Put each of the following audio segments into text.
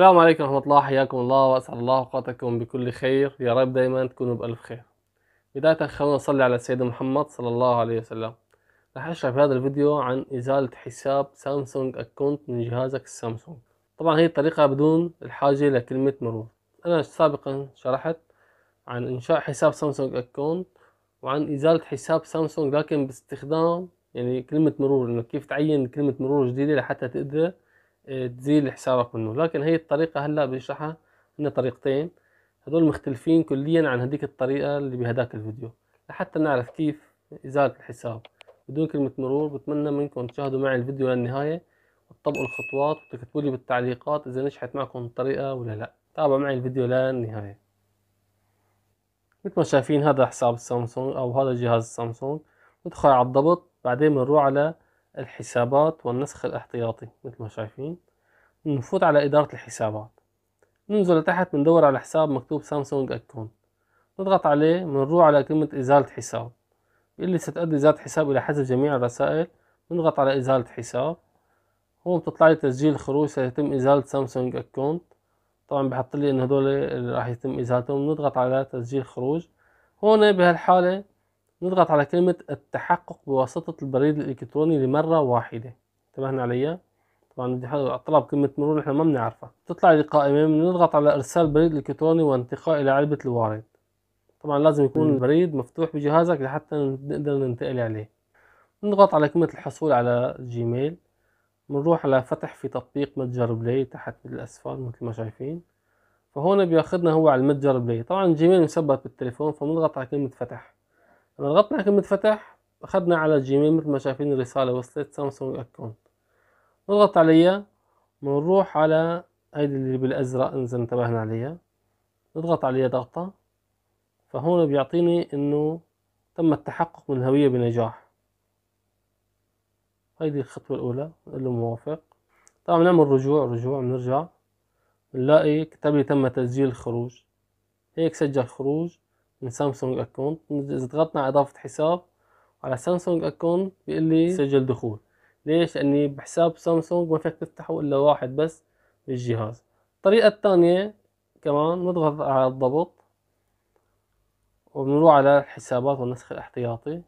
السلام عليكم ورحمة الله حياكم الله وأسعد الله أوقاتكم بكل خير يا رب دايما تكونوا بألف خير بداية خلونا نصلي على سيدنا محمد صلى الله عليه وسلم راح أشرح في هذا الفيديو عن إزالة حساب سامسونج أكونت من جهازك السامسونج طبعا هي الطريقة بدون الحاجة لكلمة مرور أنا سابقا شرحت عن إنشاء حساب سامسونج أكونت وعن إزالة حساب سامسونج لكن باستخدام يعني كلمة مرور إنه كيف تعين كلمة مرور جديدة لحتى تقدر تزيل حسابك منه لكن هي الطريقة هلا بشرحها هن طريقتين هدول مختلفين كليا عن هديك الطريقة اللي بهداك الفيديو لحتى نعرف كيف إزالة الحساب بدون كلمة مرور بتمنى منكم تشاهدوا معي الفيديو للنهاية وتطبقوا الخطوات وتكتبوا لي بالتعليقات إذا نجحت معكم الطريقة ولا لا تابعوا معي الفيديو للنهاية مثل ما شايفين هذا حساب السامسونج أو هذا جهاز السامسونج ندخل على الضبط بعدين بنروح على الحسابات والنسخ الاحتياطي مثل ما شايفين نفوت على إدارة الحسابات ننزل لتحت بندور على حساب مكتوب سامسونج أكون نضغط عليه بنروح على كلمة إزالة حساب بيقول لي ستؤدي إزالة حساب إلى حذف جميع الرسائل بنضغط على إزالة حساب هون بتطلع لي تسجيل خروج سيتم إزالة سامسونج أكونت طبعا بحط لي إن هدول راح يتم إزالتهم بنضغط على تسجيل خروج هون بهالحالة نضغط على كلمة التحقق بواسطة البريد الإلكتروني لمرة واحدة انتبهنا عليا طبعا بدي طلب كلمة مرور احنا ما بنعرفها تطلع لي قائمة بنضغط على إرسال بريد إلكتروني وانتقاء إلى علبة الوارد طبعا لازم يكون م. البريد مفتوح بجهازك لحتى نقدر ننتقل عليه نضغط على كلمة الحصول على جيميل بنروح على فتح في تطبيق متجر بلاي تحت بالأسفل مثل ما شايفين فهون بياخذنا هو على المتجر بلاي طبعا جيميل مثبت بالتليفون فبنضغط على كلمة فتح لما ضغطنا كلمة فتح أخذنا على الجيميل مثل ما شايفين الرسالة وصلت سامسونج أكونت نضغط عليها ونروح على هيدي اللي بالأزرق إذا انتبهنا عليها نضغط عليها ضغطة فهون بيعطيني إنه تم التحقق من الهوية بنجاح هيدي الخطوة الأولى نقول له موافق طبعا بنعمل رجوع رجوع بنرجع بنلاقي كتب لي تم تسجيل الخروج هيك سجل خروج من سامسونج اكونت اذا ضغطنا على اضافه حساب على سامسونج اكونت بيقول لي سجل دخول ليش لاني بحساب سامسونج ما فيك تفتحه الا واحد بس بالجهاز الطريقه الثانيه كمان نضغط على الضبط وبنروح على الحسابات والنسخ الاحتياطي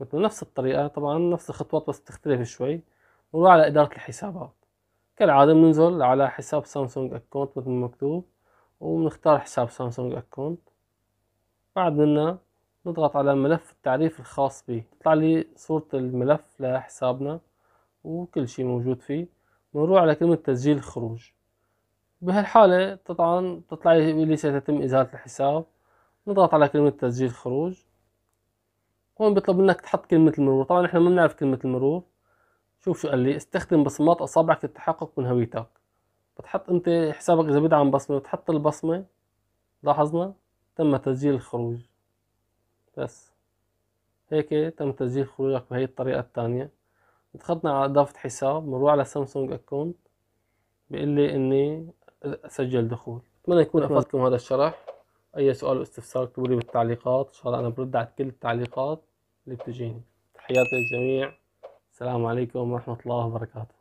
مثل نفس الطريقة طبعا نفس الخطوات بس تختلف شوي ونروح على إدارة الحسابات كالعادة بننزل على حساب سامسونج أكونت مثل ما مكتوب وبنختار حساب سامسونج أكونت بعد منها نضغط على ملف التعريف الخاص به تطلع لي صورة الملف لحسابنا وكل شيء موجود فيه نروح على كلمة تسجيل الخروج بهالحالة طبعا تطلع لي سيتم إزالة الحساب نضغط على كلمة تسجيل خروج هون بيطلب منك تحط كلمة المرور طبعا نحن ما بنعرف كلمة المرور شوف شو قال لي استخدم بصمات أصابعك للتحقق من هويتك بتحط أنت حسابك إذا بدعم بصمة بتحط البصمة لاحظنا تم تسجيل الخروج بس هيك تم تسجيل خروجك بهي الطريقة الثانية ضغطنا على اضافة حساب بنروح على سامسونج اكونت بيقول لي اني سجل دخول اتمنى يكون افادكم هذا الشرح اي سؤال استفسار اكتبوا لي بالتعليقات ان شاء الله انا برد على كل التعليقات اللي بتجيني تحياتي للجميع السلام عليكم ورحمة الله وبركاته